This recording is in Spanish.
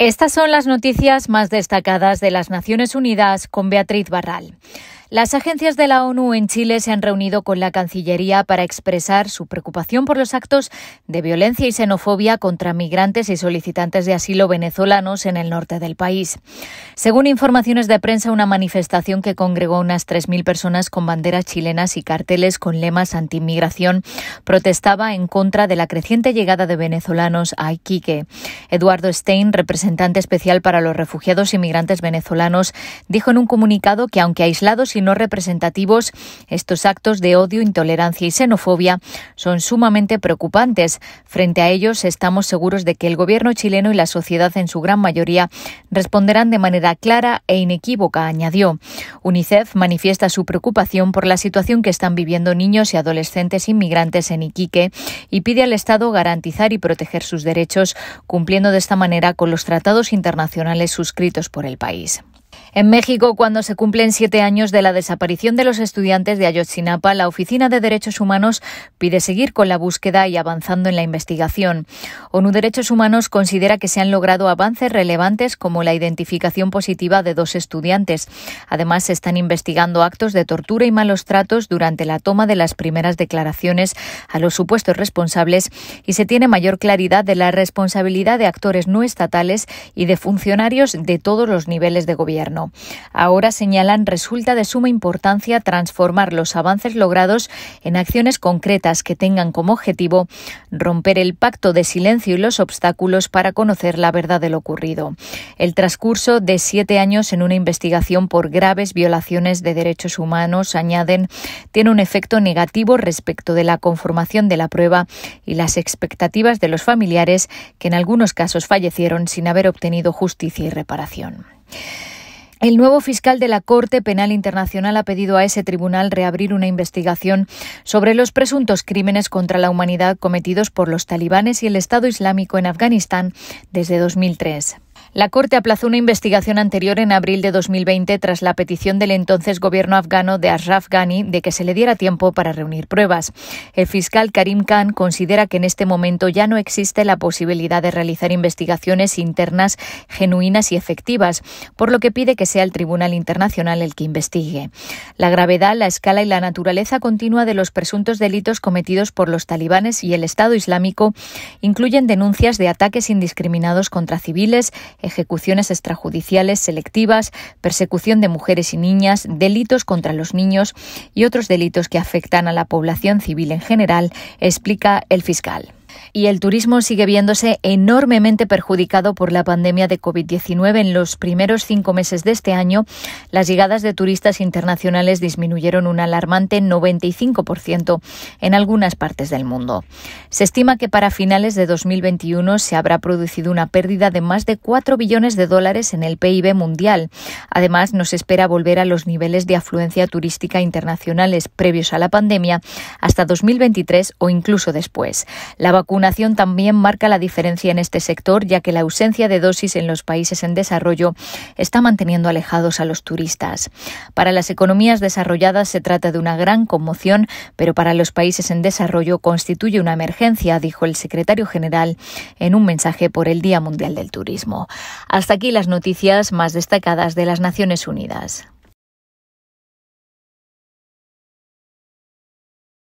Estas son las noticias más destacadas de las Naciones Unidas con Beatriz Barral. Las agencias de la ONU en Chile se han reunido con la Cancillería para expresar su preocupación por los actos de violencia y xenofobia contra migrantes y solicitantes de asilo venezolanos en el norte del país. Según informaciones de prensa, una manifestación que congregó unas 3.000 personas con banderas chilenas y carteles con lemas anti-inmigración protestaba en contra de la creciente llegada de venezolanos a Iquique. Eduardo Stein, representante especial para los refugiados y migrantes venezolanos, dijo en un comunicado que aunque aislados y no representativos, estos actos de odio, intolerancia y xenofobia son sumamente preocupantes. Frente a ellos, estamos seguros de que el gobierno chileno y la sociedad en su gran mayoría responderán de manera clara e inequívoca, añadió. UNICEF manifiesta su preocupación por la situación que están viviendo niños y adolescentes inmigrantes en Iquique y pide al Estado garantizar y proteger sus derechos, cumpliendo de esta manera con los tratados internacionales suscritos por el país. En México, cuando se cumplen siete años de la desaparición de los estudiantes de Ayotzinapa, la Oficina de Derechos Humanos pide seguir con la búsqueda y avanzando en la investigación. ONU Derechos Humanos considera que se han logrado avances relevantes como la identificación positiva de dos estudiantes. Además, se están investigando actos de tortura y malos tratos durante la toma de las primeras declaraciones a los supuestos responsables y se tiene mayor claridad de la responsabilidad de actores no estatales y de funcionarios de todos los niveles de gobierno. Ahora señalan resulta de suma importancia transformar los avances logrados en acciones concretas que tengan como objetivo romper el pacto de silencio y los obstáculos para conocer la verdad de lo ocurrido. El transcurso de siete años en una investigación por graves violaciones de derechos humanos, añaden, tiene un efecto negativo respecto de la conformación de la prueba y las expectativas de los familiares que en algunos casos fallecieron sin haber obtenido justicia y reparación. El nuevo fiscal de la Corte Penal Internacional ha pedido a ese tribunal reabrir una investigación sobre los presuntos crímenes contra la humanidad cometidos por los talibanes y el Estado Islámico en Afganistán desde 2003. La Corte aplazó una investigación anterior en abril de 2020 tras la petición del entonces gobierno afgano de Ashraf Ghani de que se le diera tiempo para reunir pruebas. El fiscal Karim Khan considera que en este momento ya no existe la posibilidad de realizar investigaciones internas genuinas y efectivas, por lo que pide que sea el Tribunal Internacional el que investigue. La gravedad, la escala y la naturaleza continua de los presuntos delitos cometidos por los talibanes y el Estado Islámico incluyen denuncias de ataques indiscriminados contra civiles, ejecuciones extrajudiciales selectivas, persecución de mujeres y niñas, delitos contra los niños y otros delitos que afectan a la población civil en general, explica el fiscal y el turismo sigue viéndose enormemente perjudicado por la pandemia de COVID-19. En los primeros cinco meses de este año, las llegadas de turistas internacionales disminuyeron un alarmante 95% en algunas partes del mundo. Se estima que para finales de 2021 se habrá producido una pérdida de más de 4 billones de dólares en el PIB mundial. Además, no se espera volver a los niveles de afluencia turística internacionales previos a la pandemia hasta 2023 o incluso después. La vacunación también marca la diferencia en este sector, ya que la ausencia de dosis en los países en desarrollo está manteniendo alejados a los turistas. Para las economías desarrolladas se trata de una gran conmoción, pero para los países en desarrollo constituye una emergencia, dijo el secretario general en un mensaje por el Día Mundial del Turismo. Hasta aquí las noticias más destacadas de las Naciones Unidas.